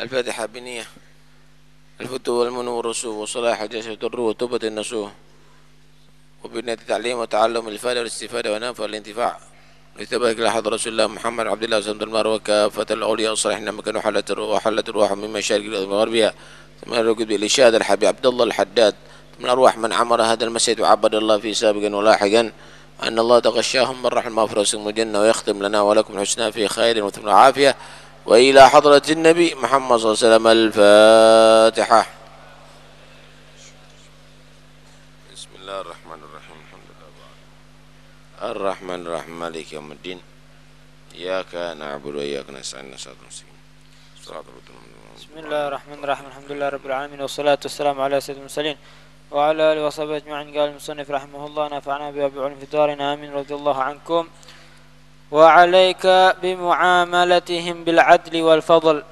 الفاتحة بنية الفتو والمنور والرسوب وصلاح وجشة الروح وتوبة النسوه وبنية تعليم وتعلم الفائدة والاستفادة والنفع والانتفاع لتبارك إلى حضرة رسول الله محمد عبد الله بن المار وكافة العليا الصالحين لما كانوا الروح وحلة الروح من مشارق الأرض وغربها ثم الركض بالإشهاد الحبيب عبد الله الحداد من أرواح من عمر هذا المسجد وعبد الله فيه سابقا ولاحقا أن الله تغشاهم من رحمة فرسهم الجنة ويختم لنا ولكم الحسنى في خير وثم العافية وإلى حضرة النبي محمد صلى الله عليه وسلم الفاتحة بسم الله الرحمن الرحيم الحمد لله الرحمن الرحيم مالك يوم الدين إياك نعبد وإياك نستعين نسأل المسلمين بسم الله الرحمن الرحيم الحمد لله رب العالمين والصلاة والسلام على سيد المرسلين وعلى آله وصحبه أجمعين قال المصنف رحمه الله نفعنا بأبي علم في دارنا آمين رضي الله عنكم وعليك بمعاملتهم بالعدل والفضل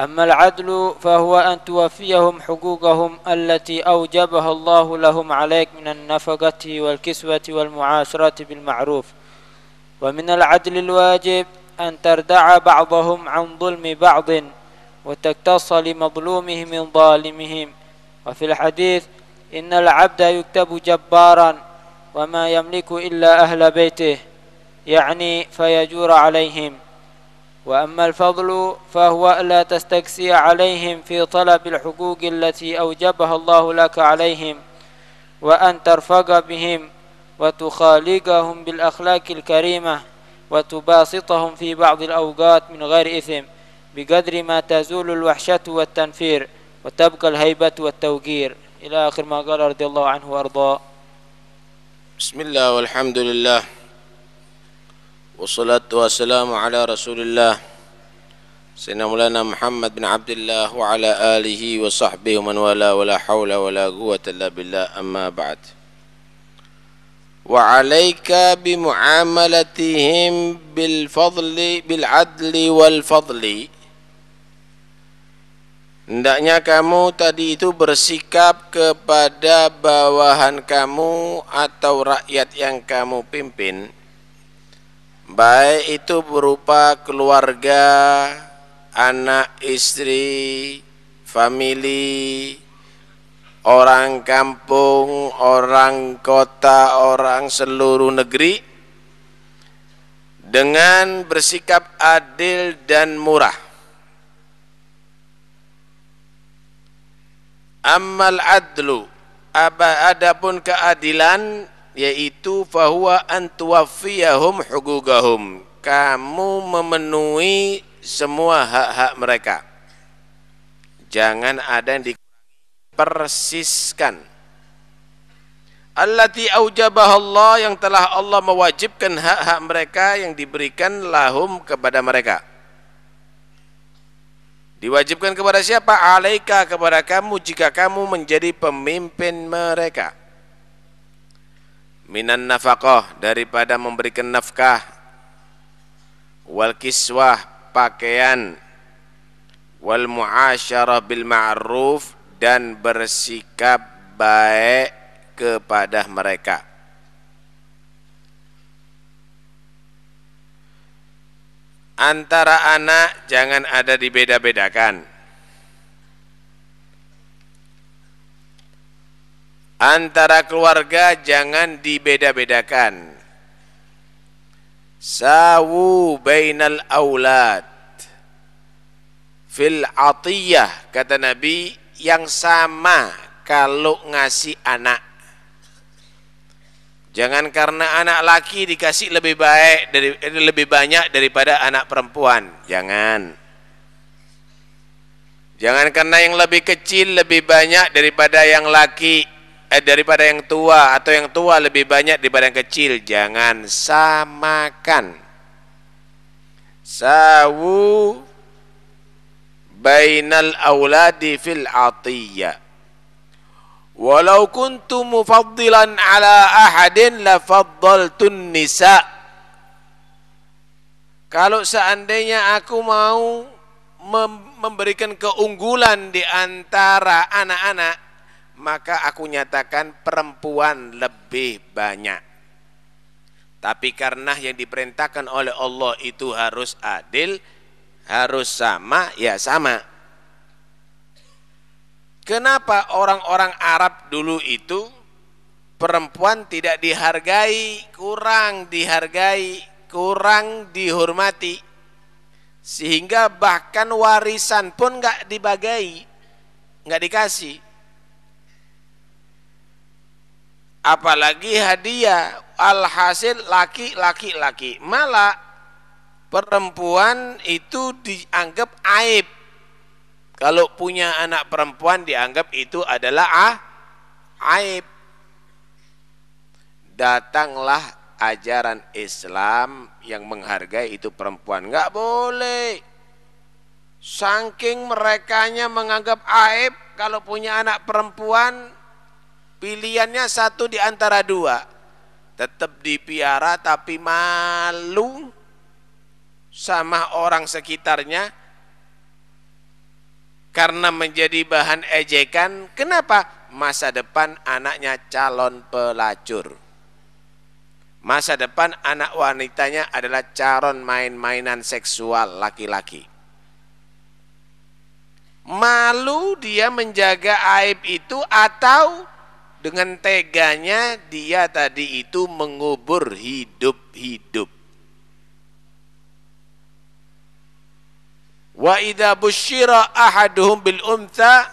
أما العدل فهو أن توفيهم حقوقهم التي أوجبها الله لهم عليك من النفقة والكسوة والمعاشرة بالمعروف ومن العدل الواجب أن تردع بعضهم عن ظلم بعض وتقتص لمظلومه من ظالمهم وفي الحديث إن العبد يكتب جبارا وما يملك إلا أهل بيته يعني فيجور عليهم وأما الفضل فهو ألا تستكسي عليهم في طلب الحقوق التي أوجبها الله لك عليهم وأن ترفق بهم وتخالقهم بالأخلاق الكريمة وتباسطهم في بعض الأوقات من غير إثم بقدر ما تزول الوحشة والتنفير وتبقى الهيبة والتوقير إلى آخر ما قال رضي الله عنه وأرضاه بسم الله والحمد لله wassalatu wassalamu ala rasulillah Sayyidina Maulana Muhammad bin Abdullah wa ala alihi wa sahbihi man wala wala hawla wala quwwata illa billah amma ba'd wa alayka bi muamalatihim bil fadli bil adli wal fadli Hendaknya kamu tadi itu bersikap kepada bawahan kamu atau rakyat yang kamu pimpin baik itu berupa keluarga, anak istri, family, orang kampung, orang kota, orang seluruh negeri dengan bersikap adil dan murah. Amal adlu, adapun keadilan yaitu bahwa antuwafiyahum hugugahum kamu memenuhi semua hak-hak mereka jangan ada yang dipersiskan allati aujabah Allah yang telah Allah mewajibkan hak-hak mereka yang diberikan lahum kepada mereka diwajibkan kepada siapa alaika kepada kamu jika kamu menjadi pemimpin mereka minan nafkah daripada memberikan nafkah wal kiswah pakaian wal muasyarah bil ma'ruf dan bersikap baik kepada mereka antara anak jangan ada dibeda-bedakan antara keluarga jangan dibeda-bedakan sawu bainal aulad fil atiyah kata Nabi yang sama kalau ngasih anak jangan karena anak laki dikasih lebih baik dari eh, lebih banyak daripada anak perempuan jangan jangan karena yang lebih kecil lebih banyak daripada yang laki eh, daripada yang tua atau yang tua lebih banyak daripada yang kecil jangan samakan sawu bainal auladi fil atiyah walau kuntum mufaddilan ala ahadin la faddaltun nisa kalau seandainya aku mau memberikan keunggulan di antara anak-anak maka aku nyatakan perempuan lebih banyak. Tapi karena yang diperintahkan oleh Allah itu harus adil, harus sama, ya sama. Kenapa orang-orang Arab dulu itu perempuan tidak dihargai, kurang dihargai, kurang dihormati. Sehingga bahkan warisan pun nggak dibagai, nggak dikasih apalagi hadiah alhasil laki-laki laki malah perempuan itu dianggap aib kalau punya anak perempuan dianggap itu adalah ah, aib datanglah ajaran Islam yang menghargai itu perempuan nggak boleh saking merekanya menganggap aib kalau punya anak perempuan Pilihannya satu di antara dua. Tetap dipiara tapi malu sama orang sekitarnya karena menjadi bahan ejekan. Kenapa? Masa depan anaknya calon pelacur. Masa depan anak wanitanya adalah calon main-mainan seksual laki-laki. Malu dia menjaga aib itu atau dengan teganya dia tadi itu mengubur hidup-hidup. Wa idza busyira ahaduhum bil umtha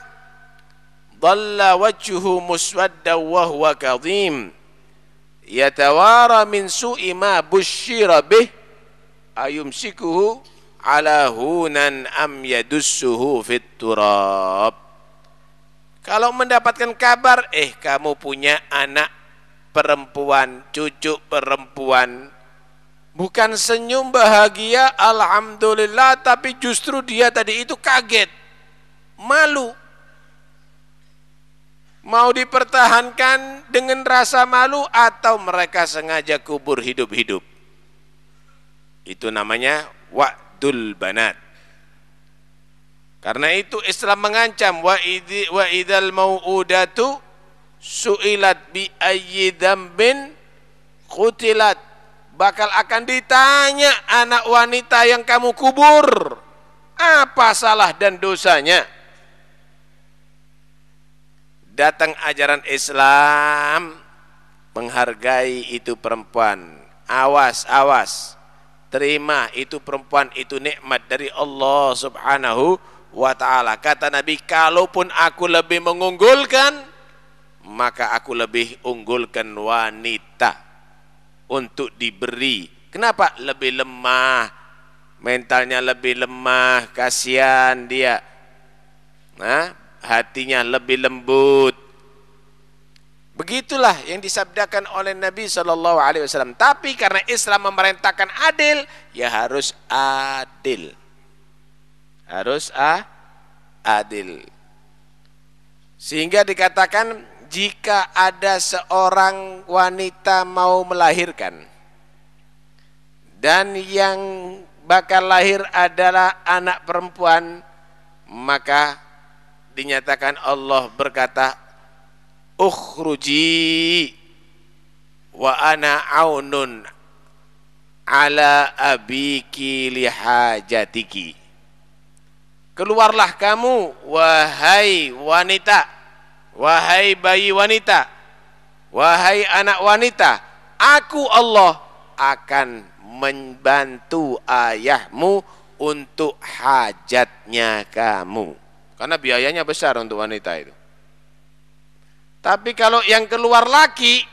dhalla wajhuhu muswadda wa huwa kadhim yatawara min su'i ma busyira bih ayumsikuhu ala hunan am yadussuhu fit turab kalau mendapatkan kabar, eh kamu punya anak perempuan, cucu perempuan. Bukan senyum bahagia, Alhamdulillah, tapi justru dia tadi itu kaget, malu. Mau dipertahankan dengan rasa malu atau mereka sengaja kubur hidup-hidup. Itu namanya wa'dul banat karena itu Islam mengancam wa idi wa idal mau'udatu su'ilat bi ayidam bin kutilat bakal akan ditanya anak wanita yang kamu kubur apa salah dan dosanya datang ajaran Islam menghargai itu perempuan awas awas terima itu perempuan itu nikmat dari Allah Subhanahu wa taala. Kata Nabi, "Kalaupun aku lebih mengunggulkan, maka aku lebih unggulkan wanita untuk diberi." Kenapa? Lebih lemah, mentalnya lebih lemah, kasihan dia. Nah, hatinya lebih lembut. Begitulah yang disabdakan oleh Nabi Shallallahu Alaihi Wasallam. Tapi karena Islam memerintahkan adil, ya harus adil harus a, adil. Sehingga dikatakan jika ada seorang wanita mau melahirkan dan yang bakal lahir adalah anak perempuan maka dinyatakan Allah berkata ukhruji wa ana aunun ala abiki lihajatiki keluarlah kamu wahai wanita wahai bayi wanita wahai anak wanita aku Allah akan membantu ayahmu untuk hajatnya kamu karena biayanya besar untuk wanita itu tapi kalau yang keluar laki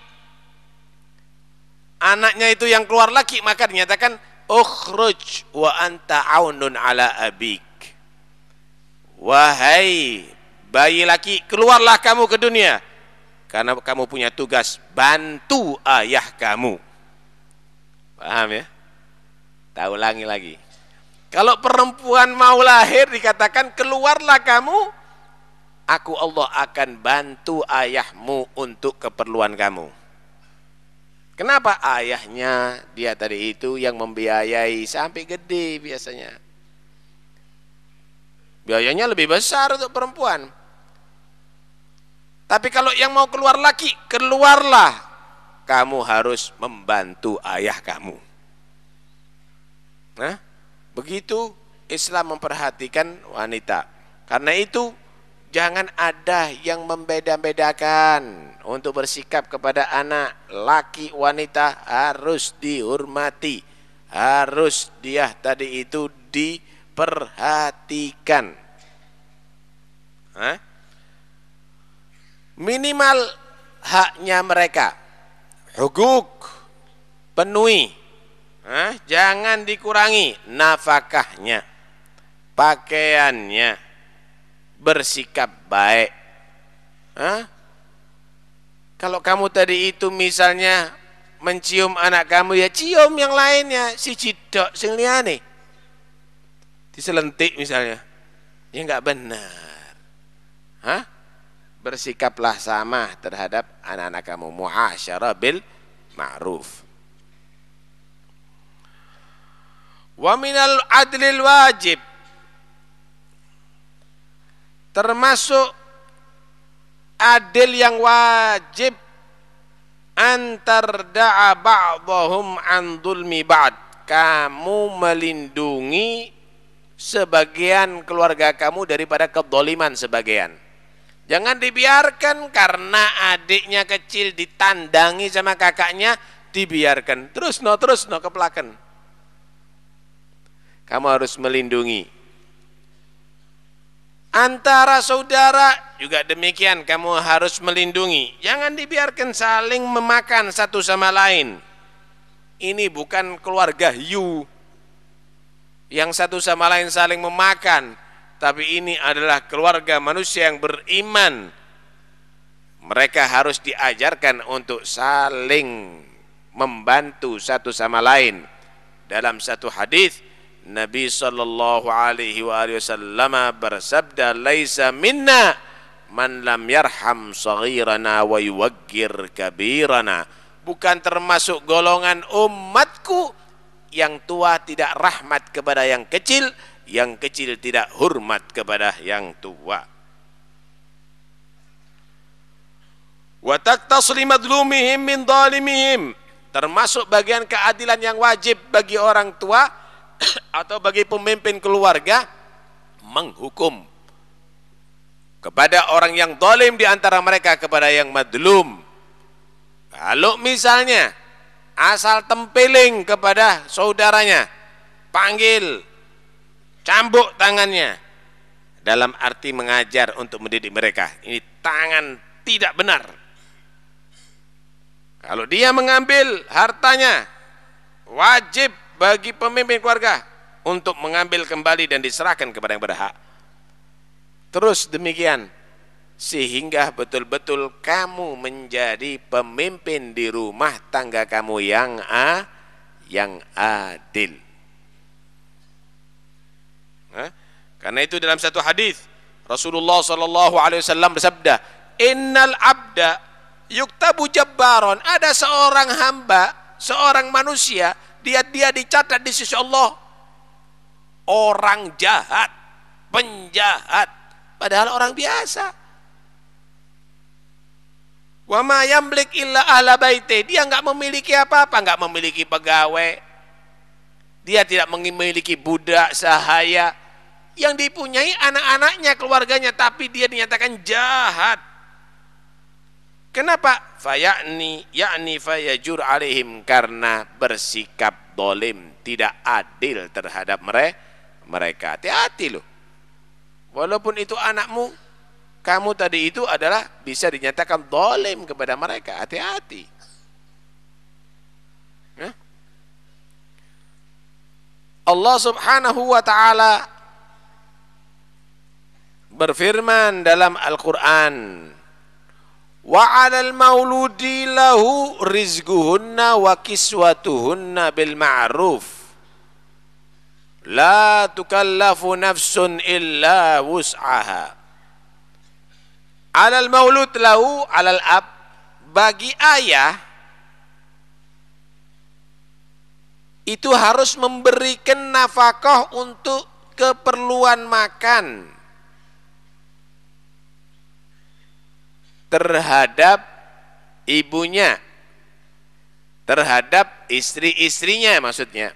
anaknya itu yang keluar laki maka dinyatakan ukhruj wa anta aunun ala abik Wahai bayi laki, keluarlah kamu ke dunia karena kamu punya tugas bantu ayah kamu. Paham ya? Tahu ulangi lagi. Kalau perempuan mau lahir dikatakan keluarlah kamu aku Allah akan bantu ayahmu untuk keperluan kamu. Kenapa ayahnya dia tadi itu yang membiayai sampai gede biasanya biayanya lebih besar untuk perempuan tapi kalau yang mau keluar laki keluarlah kamu harus membantu ayah kamu nah begitu Islam memperhatikan wanita karena itu jangan ada yang membeda-bedakan untuk bersikap kepada anak laki wanita harus dihormati harus dia tadi itu di Perhatikan, Hah? Minimal haknya mereka. Hukuk penuhi. Hah? Jangan dikurangi nafkahnya, pakaiannya, bersikap baik. Hah? Kalau kamu tadi itu misalnya mencium anak kamu ya cium yang lainnya si cidok sing liyane diselentik misalnya ya nggak benar Hah? bersikaplah sama terhadap anak-anak kamu muasyarah bil ma'ruf wa minal adlil wajib termasuk adil yang wajib antar da'a ba'dahum an dulmi ba'd kamu melindungi sebagian keluarga kamu daripada kedoliman sebagian. Jangan dibiarkan karena adiknya kecil ditandangi sama kakaknya, dibiarkan. Terus no, terus no, kepelakan. Kamu harus melindungi. Antara saudara juga demikian, kamu harus melindungi. Jangan dibiarkan saling memakan satu sama lain. Ini bukan keluarga you yang satu sama lain saling memakan tapi ini adalah keluarga manusia yang beriman mereka harus diajarkan untuk saling membantu satu sama lain dalam satu hadis Nabi sallallahu alaihi wasallam bersabda laisa minna man lam yarham saghirana wa yuwaggir kabirana bukan termasuk golongan umatku yang tua tidak rahmat kepada yang kecil, yang kecil tidak hormat kepada yang tua. Wa taktasli madlumihim min zalimihim. Termasuk bagian keadilan yang wajib bagi orang tua atau bagi pemimpin keluarga menghukum kepada orang yang dolim di antara mereka kepada yang madlum. Kalau misalnya asal tempeling kepada saudaranya panggil cambuk tangannya dalam arti mengajar untuk mendidik mereka ini tangan tidak benar kalau dia mengambil hartanya wajib bagi pemimpin keluarga untuk mengambil kembali dan diserahkan kepada yang berhak terus demikian sehingga betul-betul kamu menjadi pemimpin di rumah tangga kamu yang a yang adil. Nah, karena itu dalam satu hadis Rasulullah Shallallahu Alaihi Wasallam bersabda, Innal abda yuktabu jabbaron. Ada seorang hamba, seorang manusia, dia dia dicatat di sisi Allah orang jahat, penjahat, padahal orang biasa. Wa ma yamlik illa ahla baite. Dia nggak memiliki apa-apa, nggak memiliki pegawai. Dia tidak memiliki budak sahaya. Yang dipunyai anak-anaknya, keluarganya, tapi dia dinyatakan jahat. Kenapa? Fayakni, yakni fayajur alihim karena bersikap dolim, tidak adil terhadap mereka. Mereka hati-hati loh. Walaupun itu anakmu, kamu tadi itu adalah bisa dinyatakan dolim kepada mereka. Hati-hati. Ya. Allah subhanahu wa ta'ala berfirman dalam Al-Quran lahu rizguhunna Wa Kiswatuhunna Bil ma'ruf La tukallafu Nafsun Illa وُسْعَهَا alal maulud lahu alal ab bagi ayah itu harus memberikan nafkah untuk keperluan makan terhadap ibunya terhadap istri-istrinya maksudnya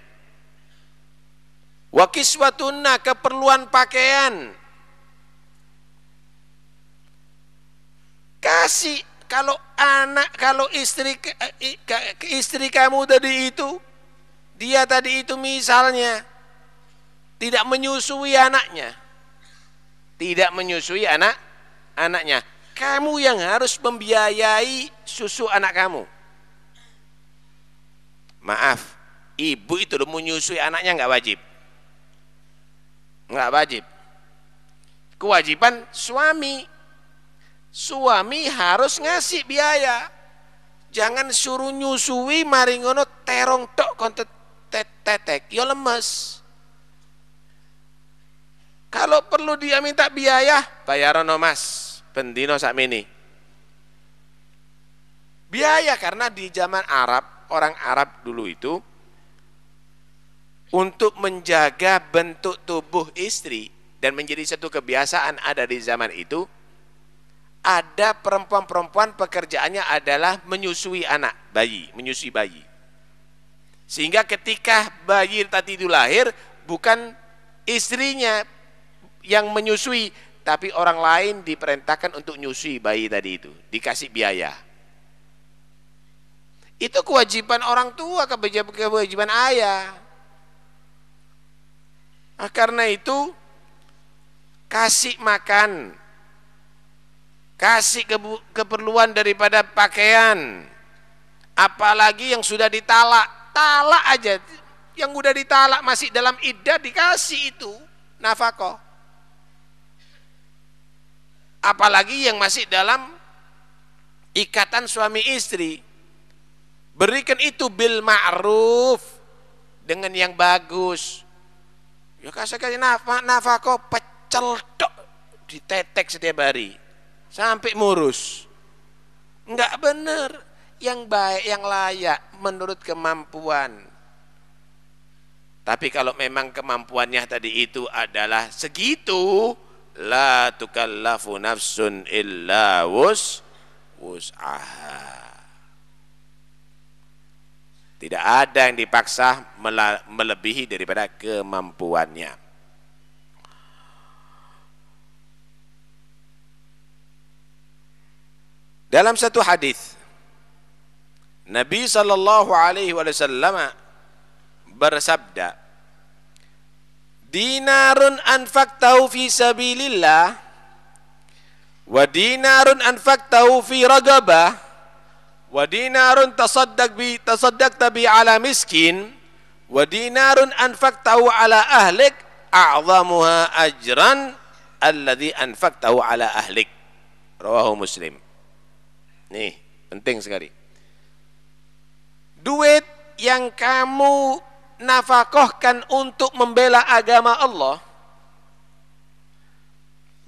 wakiswatuna nah, keperluan pakaian Kasih kalau anak, kalau istri eh, istri kamu tadi itu, dia tadi itu misalnya tidak menyusui anaknya, tidak menyusui anak anaknya, kamu yang harus membiayai susu anak kamu. Maaf, ibu itu menyusui anaknya nggak wajib, nggak wajib. Kewajiban suami suami harus ngasih biaya jangan suruh nyusui maringono terong tok kontet tetek yo lemes kalau perlu dia minta biaya bayarono mas bendino mini biaya karena di zaman Arab orang Arab dulu itu untuk menjaga bentuk tubuh istri dan menjadi satu kebiasaan ada di zaman itu ada perempuan-perempuan pekerjaannya adalah menyusui anak bayi, menyusui bayi. Sehingga ketika bayi tadi itu lahir bukan istrinya yang menyusui tapi orang lain diperintahkan untuk menyusui bayi tadi itu, dikasih biaya. Itu kewajiban orang tua, kewajiban ayah. Nah, karena itu kasih makan kasih ke, keperluan daripada pakaian apalagi yang sudah ditalak talak aja yang sudah ditalak masih dalam iddah dikasih itu nafkah apalagi yang masih dalam ikatan suami istri berikan itu bil ma'ruf dengan yang bagus ya kasih kasih nafkah nafkah pecel tok ditetek setiap hari sampai murus. Enggak benar. Yang baik, yang layak menurut kemampuan. Tapi kalau memang kemampuannya tadi itu adalah segitu, la tukallafu nafsun illa wus wus'aha. Tidak ada yang dipaksa melebihi daripada kemampuannya. Dalam satu hadis Nabi sallallahu alaihi wasallam bersabda Dinarun anfaqtahu fi sabilillah wa dinarun anfaqtahu fi ragabah wa dinarun tasaddaq bi tasaddaqta bi ala miskin wa dinarun anfaqtahu ala ahlik a'zamuha ajran alladhi anfaqtahu ala ahlik rawahu muslim Nih, penting sekali. Duit yang kamu nafkahkan untuk membela agama Allah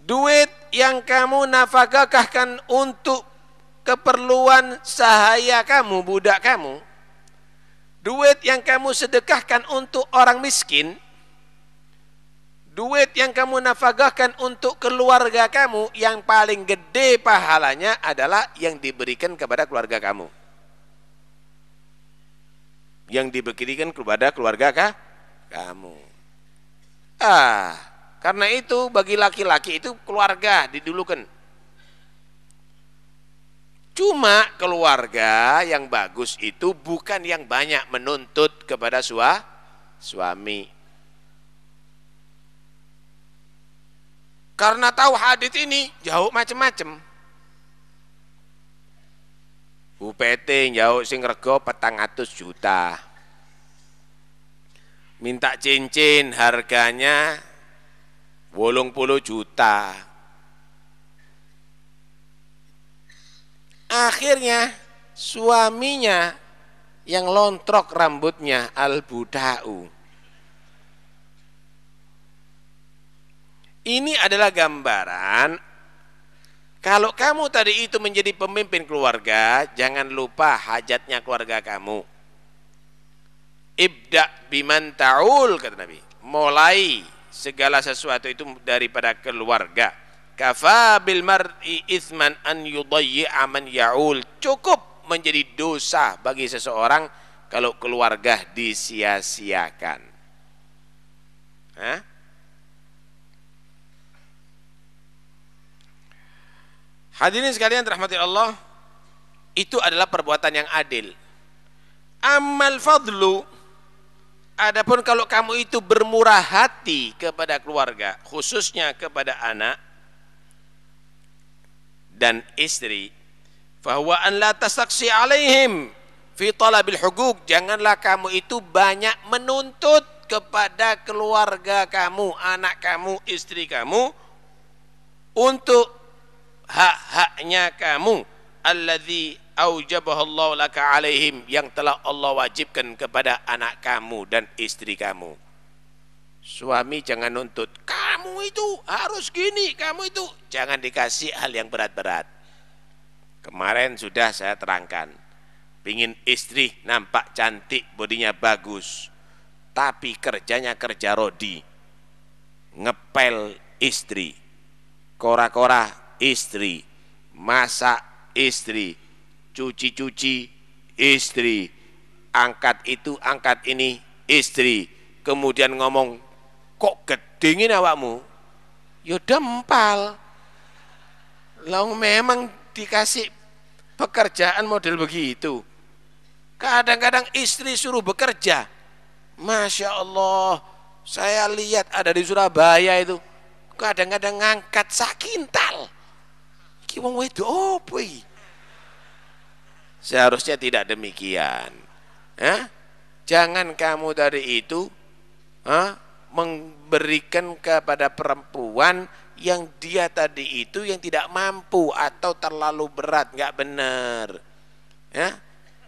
duit yang kamu nafkahkan untuk keperluan sahaya kamu, budak kamu duit yang kamu sedekahkan untuk orang miskin Duit yang kamu nafkahkan untuk keluarga kamu yang paling gede pahalanya adalah yang diberikan kepada keluarga kamu. Yang diberikan kepada keluarga kah? kamu. Ah, karena itu bagi laki-laki itu keluarga didulukan. Cuma keluarga yang bagus itu bukan yang banyak menuntut kepada sua, suami. Karena tahu hadis ini jauh macam-macam. UPT jauh sing rego petang atus juta. Minta cincin harganya bolong puluh juta. Akhirnya suaminya yang lontrok rambutnya al-buda'u Ini adalah gambaran kalau kamu tadi itu menjadi pemimpin keluarga, jangan lupa hajatnya keluarga kamu. Ibda biman ta'ul kata Nabi. Mulai segala sesuatu itu daripada keluarga. Kafa bil mar'i isman an yudayi aman ya'ul. Cukup menjadi dosa bagi seseorang kalau keluarga disia-siakan. Hah? Hadirin sekalian rahmati Allah, itu adalah perbuatan yang adil. Amal fadlu, adapun kalau kamu itu bermurah hati kepada keluarga, khususnya kepada anak dan istri, bahwa an la tasaksi alaihim fi talabil hukuk, janganlah kamu itu banyak menuntut kepada keluarga kamu, anak kamu, istri kamu untuk hak-haknya kamu alladzi aujabahallahu laka alaihim yang telah Allah wajibkan kepada anak kamu dan istri kamu. Suami jangan nuntut, kamu itu harus gini, kamu itu jangan dikasih hal yang berat-berat. Kemarin sudah saya terangkan, pingin istri nampak cantik, bodinya bagus, tapi kerjanya kerja rodi, ngepel istri, kora-kora istri, masak istri, cuci-cuci istri, angkat itu, angkat ini istri, kemudian ngomong kok kedingin awakmu? Ya dempal. Lalu memang dikasih pekerjaan model begitu. Kadang-kadang istri suruh bekerja. Masya Allah, saya lihat ada di Surabaya itu. Kadang-kadang ngangkat sakintal iki wong wedok opo iki seharusnya tidak demikian ya jangan kamu dari itu ha? memberikan kepada perempuan yang dia tadi itu yang tidak mampu atau terlalu berat nggak benar ya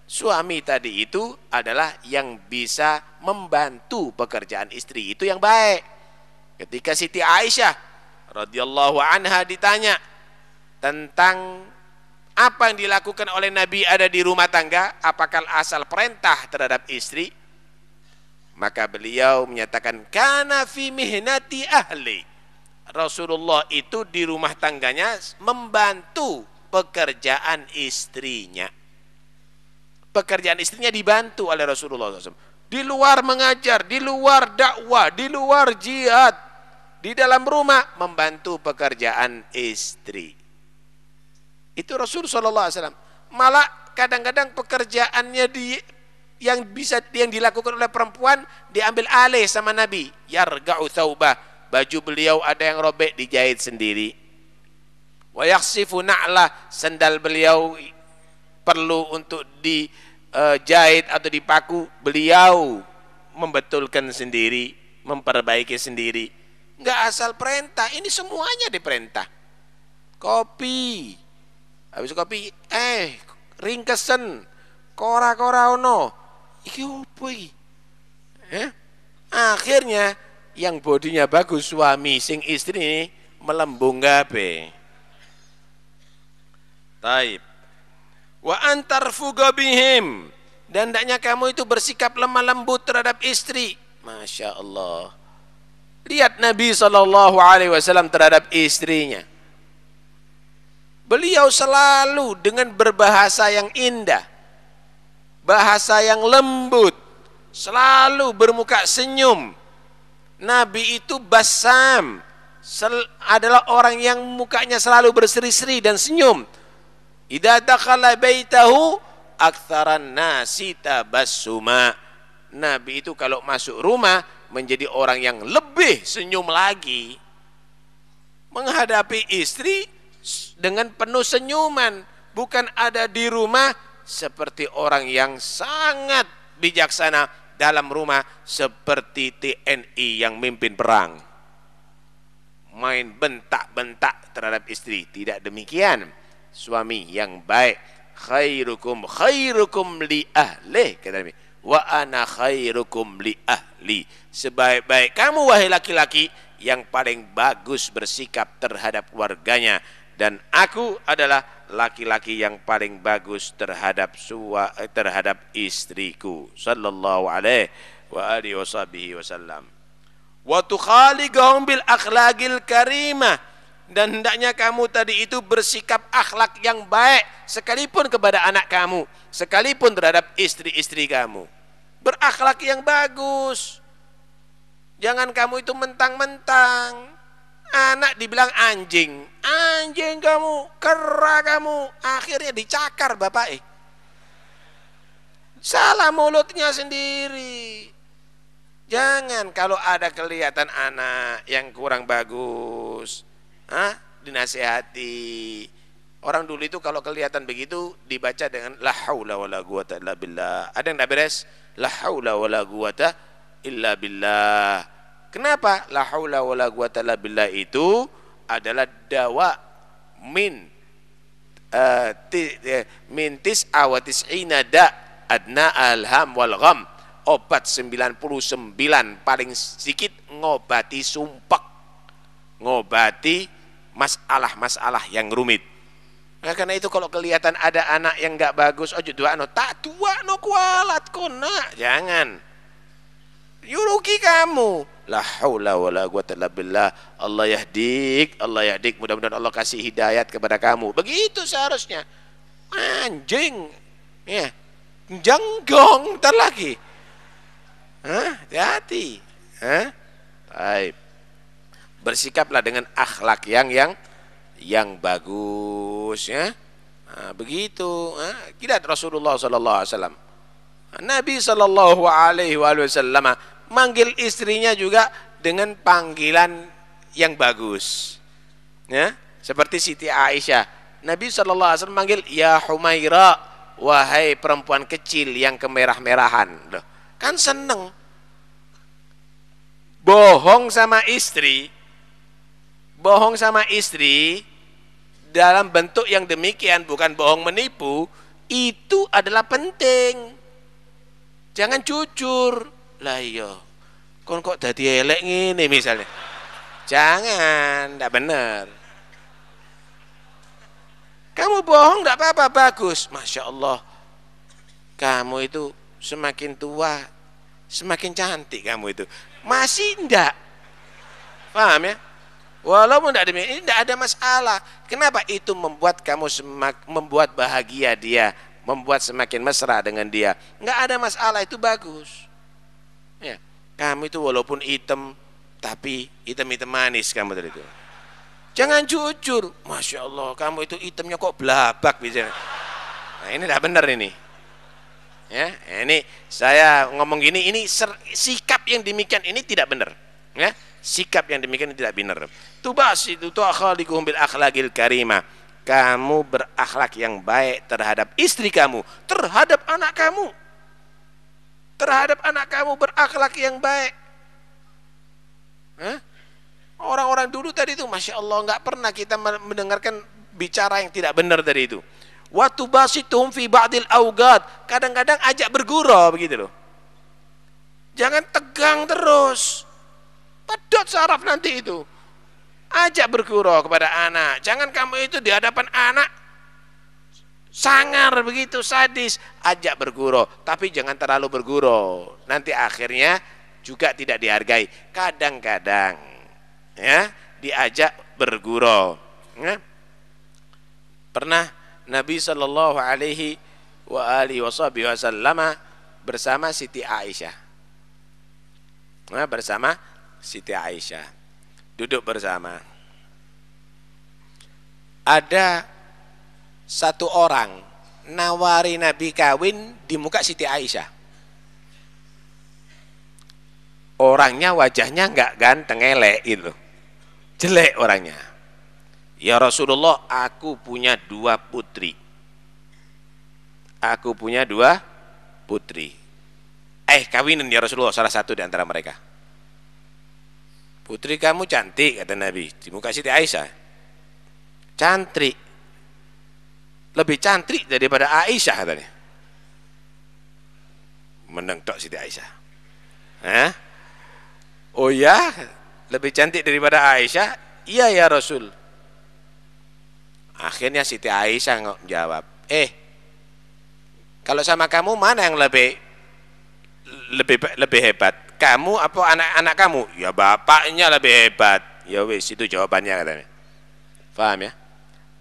suami tadi itu adalah yang bisa membantu pekerjaan istri itu yang baik ketika Siti Aisyah radhiyallahu anha ditanya tentang apa yang dilakukan oleh Nabi ada di rumah tangga, apakah asal perintah terhadap istri? Maka beliau menyatakan karena fi mihnati ahli. Rasulullah itu di rumah tangganya membantu pekerjaan istrinya. Pekerjaan istrinya dibantu oleh Rasulullah SAW. Di luar mengajar, di luar dakwah, di luar jihad, di dalam rumah membantu pekerjaan istri. Itu Rasul Shallallahu Alaihi Wasallam. Malah kadang-kadang pekerjaannya di yang bisa yang dilakukan oleh perempuan diambil alih sama Nabi. Yar gausaubah Baju beliau ada yang robek dijahit sendiri. Wa yakhsifu na'lah. Sendal beliau perlu untuk dijahit eh, atau dipaku. Beliau membetulkan sendiri, memperbaiki sendiri. nggak asal perintah, ini semuanya diperintah. Kopi, Habis kopi, eh ringkesen kora-kora ono. Iki opo iki? Eh? Akhirnya yang bodinya bagus suami sing istri ini melembung gabe. Taib. Wa antar bihim dan hendaknya kamu itu bersikap lemah lembut terhadap istri. Masya Allah. Lihat Nabi Shallallahu Alaihi Wasallam terhadap istrinya. Beliau selalu dengan berbahasa yang indah, bahasa yang lembut, selalu bermuka senyum. Nabi itu basam, adalah orang yang mukanya selalu berseri-seri dan senyum. Idza dakhala baitahu aktsaran nasi tabassuma. Nabi itu kalau masuk rumah menjadi orang yang lebih senyum lagi. Menghadapi istri dengan penuh senyuman, bukan ada di rumah seperti orang yang sangat bijaksana dalam rumah seperti TNI yang memimpin perang. Main bentak-bentak terhadap istri, tidak demikian. Suami yang baik, khairukum khairukum li ahli, kata Nabi wa ana khairukum li ahli sebaik-baik kamu wahai laki-laki yang paling bagus bersikap terhadap warganya dan aku adalah laki-laki yang paling bagus terhadap sua, eh, terhadap istriku sallallahu alaihi wa alihi wasabihi wasallam wa tukhaliqhum bil akhlaqil karimah dan hendaknya kamu tadi itu bersikap akhlak yang baik sekalipun kepada anak kamu sekalipun terhadap istri-istri kamu berakhlak yang bagus jangan kamu itu mentang-mentang anak dibilang anjing anjing kamu kera kamu akhirnya dicakar bapak eh salah mulutnya sendiri jangan kalau ada kelihatan anak yang kurang bagus ah dinasehati Orang dulu itu kalau kelihatan begitu dibaca dengan la haula wala quwata illa billah. Ada yang tidak beres? La haula wala quwata illa billah. Kenapa? La haula wala quwata illa billah itu adalah dawa min uh, min tis awatis inada adna alham wal gham. Obat 99 paling sedikit ngobati sumpek. Ngobati masalah-masalah yang rumit. Nah, karena itu kalau kelihatan ada anak yang nggak bagus, ojo dua no tak dua no kualat kona, jangan. yuruki kamu. La haula wa quwata illa billah. Allah yahdik, Allah yahdik. Mudah-mudahan Allah kasih hidayat kepada kamu. Begitu seharusnya. Anjing. Ya. Janggong ntar lagi. Hah? Hati-hati. Hah? Baik. Bersikaplah dengan akhlak yang yang yang bagus ya. Nah, begitu. Kita Rasulullah sallallahu alaihi wasallam. Nabi sallallahu alaihi wasallam manggil istrinya juga dengan panggilan yang bagus. Ya, seperti Siti Aisyah. Nabi sallallahu alaihi wasallam manggil ya Humaira, wahai perempuan kecil yang kemerah-merahan. Loh, kan seneng. Bohong sama istri, bohong sama istri dalam bentuk yang demikian bukan bohong menipu, itu adalah penting. Jangan jujur lah iya kon kok dadi elek ini misalnya jangan tidak benar kamu bohong tidak apa-apa bagus Masya Allah kamu itu semakin tua semakin cantik kamu itu masih tidak, paham ya walaupun tidak demikian ini tidak ada masalah kenapa itu membuat kamu semak, membuat bahagia dia membuat semakin mesra dengan dia nggak ada masalah itu bagus Ya, kamu itu walaupun hitam tapi hitam-hitam manis kamu tadi itu. Jangan jujur. Masya Allah, kamu itu hitamnya kok belabak bisa. Nah, ini tidak benar ini. Ya, ini saya ngomong gini, ini ser, sikap yang demikian ini tidak benar. Ya, sikap yang demikian ini tidak benar. Tubas itu tuh akal dikumpil akhlakil karimah. Kamu berakhlak yang baik terhadap istri kamu, terhadap anak kamu, terhadap anak kamu berakhlak yang baik. Orang-orang dulu tadi itu, masya Allah, nggak pernah kita mendengarkan bicara yang tidak benar dari itu. Waktu basitum fi ba'dil augat, kadang-kadang ajak bergurau begitu loh. Jangan tegang terus. Pedot saraf nanti itu. Ajak bergurau kepada anak. Jangan kamu itu di hadapan anak sangar begitu sadis ajak berguru tapi jangan terlalu berguru nanti akhirnya juga tidak dihargai kadang-kadang ya diajak berguru ya. pernah Nabi Shallallahu Alaihi wa alihi wasallam bersama Siti Aisyah nah, bersama Siti Aisyah duduk bersama ada satu orang nawari Nabi kawin di muka Siti Aisyah. Orangnya wajahnya enggak ganteng elek itu. Jelek orangnya. Ya Rasulullah, aku punya dua putri. Aku punya dua putri. Eh, kawinin ya Rasulullah salah satu di antara mereka. Putri kamu cantik kata Nabi di muka Siti Aisyah. Cantik lebih cantik daripada Aisyah katanya menang Siti Aisyah oh ya lebih cantik daripada Aisyah iya ya Rasul akhirnya Siti Aisyah menjawab. eh kalau sama kamu mana yang lebih lebih lebih hebat kamu apa anak-anak kamu ya bapaknya lebih hebat ya wis itu jawabannya katanya paham ya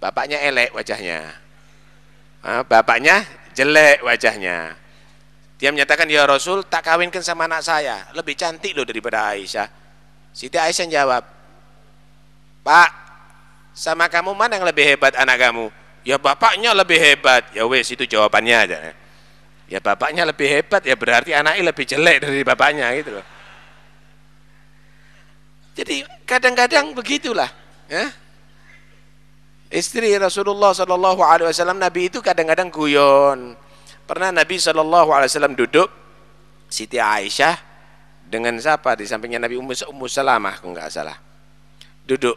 bapaknya elek wajahnya Eh, bapaknya jelek wajahnya dia menyatakan ya Rasul tak kawinkan sama anak saya lebih cantik loh daripada Aisyah Siti Aisyah jawab Pak sama kamu mana yang lebih hebat anak kamu ya bapaknya lebih hebat ya wes itu jawabannya aja ya bapaknya lebih hebat ya berarti anaknya lebih jelek dari bapaknya gitu loh jadi kadang-kadang begitulah ya Istri Rasulullah Shallallahu Alaihi Wasallam Nabi itu kadang-kadang guyon. Pernah Nabi Shallallahu Alaihi Wasallam duduk, Siti Aisyah dengan siapa di sampingnya Nabi Ummu, Ummu Salamah, kalau nggak salah, duduk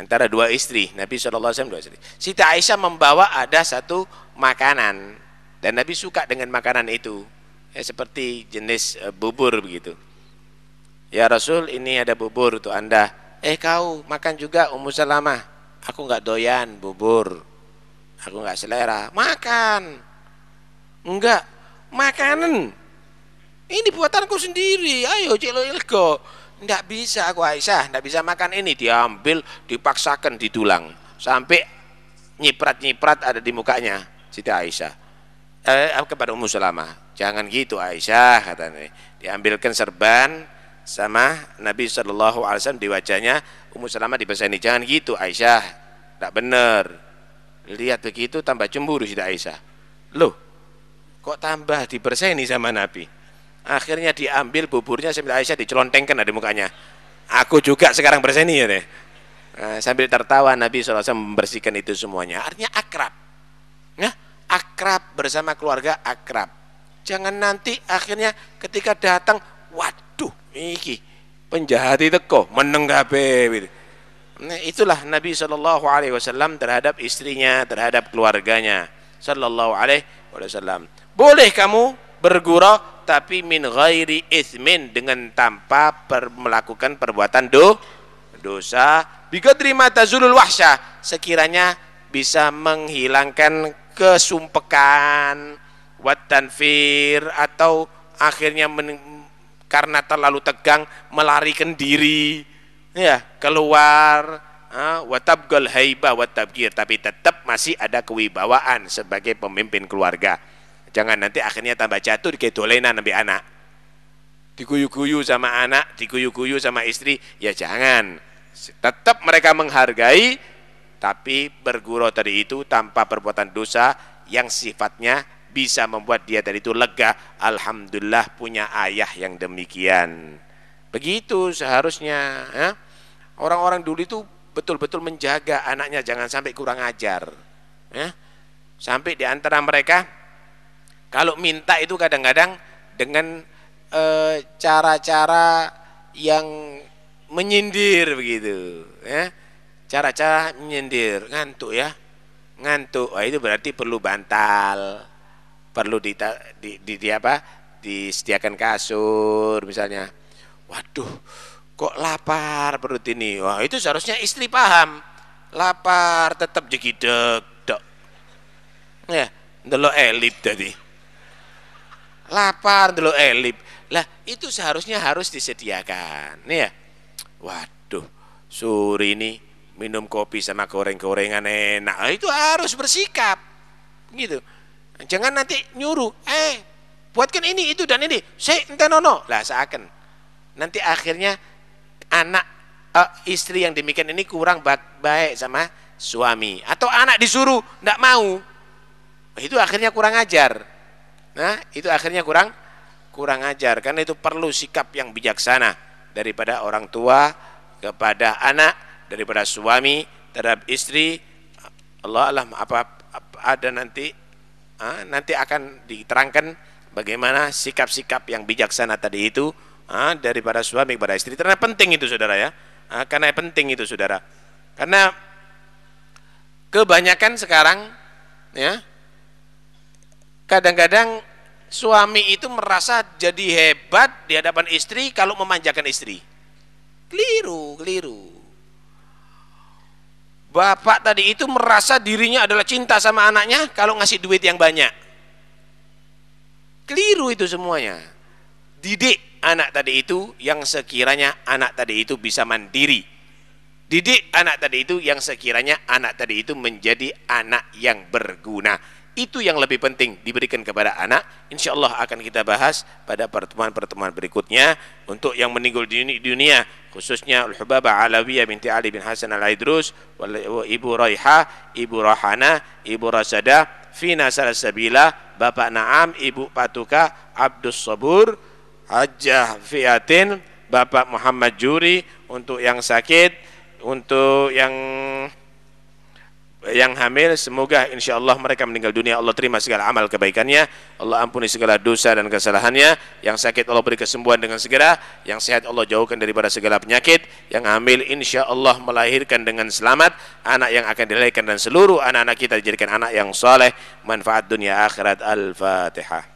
antara dua istri Nabi Shallallahu Alaihi Wasallam dua istri. Siti Aisyah membawa ada satu makanan dan Nabi suka dengan makanan itu, ya, seperti jenis eh, bubur begitu. Ya Rasul, ini ada bubur untuk anda. Eh kau makan juga Ummu Salamah aku nggak doyan bubur aku nggak selera makan enggak makanan ini buatanku sendiri ayo celo ilgo ndak bisa aku Aisyah ndak bisa makan ini diambil dipaksakan di tulang sampai nyiprat-nyiprat ada di mukanya Siti Aisyah eh, kepada Ummu Salamah jangan gitu Aisyah katanya diambilkan serban sama Nabi Shallallahu Alaihi Wasallam di wajahnya Ummu Salamah dipeseni jangan gitu Aisyah tidak benar lihat begitu tambah cemburu si Aisyah loh kok tambah diperseni sama Nabi akhirnya diambil buburnya sambil Aisyah dicelontengkan ada mukanya aku juga sekarang berseni ya deh eh, sambil tertawa Nabi SAW membersihkan itu semuanya artinya akrab nah, akrab bersama keluarga akrab jangan nanti akhirnya ketika datang what iki penjahat itu kok meneng gitu. Nah, itulah Nabi Shallallahu Alaihi Wasallam terhadap istrinya, terhadap keluarganya. Shallallahu Alaihi Wasallam. Boleh kamu bergurau tapi min ghairi ismin dengan tanpa per, melakukan perbuatan do, dosa bigadri mata zulul wahsya sekiranya bisa menghilangkan kesumpekan wat tanfir atau akhirnya karena terlalu tegang melarikan diri ya keluar ah, watabgal haibah watabgir tapi tetap masih ada kewibawaan sebagai pemimpin keluarga jangan nanti akhirnya tambah jatuh di kedolena nabi anak diguyu-guyu sama anak diguyu-guyu sama istri ya jangan tetap mereka menghargai tapi bergurau tadi itu tanpa perbuatan dosa yang sifatnya bisa membuat dia dari itu lega alhamdulillah punya ayah yang demikian begitu seharusnya ya. orang-orang ya? dulu itu betul-betul menjaga anaknya jangan sampai kurang ajar ya? sampai di antara mereka kalau minta itu kadang-kadang dengan eh, cara-cara e, yang menyindir begitu ya cara-cara menyindir ngantuk ya ngantuk Wah, itu berarti perlu bantal perlu di, di, di, di apa disediakan kasur misalnya waduh kok lapar perut ini wah itu seharusnya istri paham lapar tetap jegidek dok ya delok elip tadi lapar delok elip lah itu seharusnya harus disediakan nih ya waduh suri ini minum kopi sama goreng-gorengan enak nah, itu harus bersikap gitu Jangan nanti nyuruh, eh buatkan ini itu dan ini. Saya nono lah seakan. Nanti akhirnya anak uh, istri yang demikian ini kurang baik sama suami atau anak disuruh tidak mau nah, itu akhirnya kurang ajar nah itu akhirnya kurang kurang ajar karena itu perlu sikap yang bijaksana daripada orang tua kepada anak daripada suami terhadap istri Allah Allah, apa, apa ada nanti nanti akan diterangkan bagaimana sikap-sikap yang bijaksana tadi itu daripada suami kepada istri. Karena penting itu saudara ya, karena penting itu saudara. Karena kebanyakan sekarang ya kadang-kadang suami itu merasa jadi hebat di hadapan istri kalau memanjakan istri. Keliru, keliru. Bapak tadi itu merasa dirinya adalah cinta sama anaknya kalau ngasih duit yang banyak. Keliru itu semuanya. Didik anak tadi itu yang sekiranya anak tadi itu bisa mandiri. Didik anak tadi itu yang sekiranya anak tadi itu menjadi anak yang berguna itu yang lebih penting diberikan kepada anak. Insya Allah akan kita bahas pada pertemuan-pertemuan berikutnya untuk yang meninggal di dunia khususnya Al-Hubaba Alawiyah binti Ali bin Hasan Al-Aidrus Ibu Raiha, Ibu Rahana, Ibu Rasada, Fina Salasabila, Bapak Naam, Ibu Patuka, Abdus Sabur, Hajjah Fiatin, Bapak Muhammad Juri untuk yang sakit, untuk yang yang hamil semoga insya Allah mereka meninggal dunia Allah terima segala amal kebaikannya Allah ampuni segala dosa dan kesalahannya yang sakit Allah beri kesembuhan dengan segera yang sehat Allah jauhkan daripada segala penyakit yang hamil insya Allah melahirkan dengan selamat anak yang akan dilahirkan dan seluruh anak-anak kita dijadikan anak yang soleh manfaat dunia akhirat al-fatihah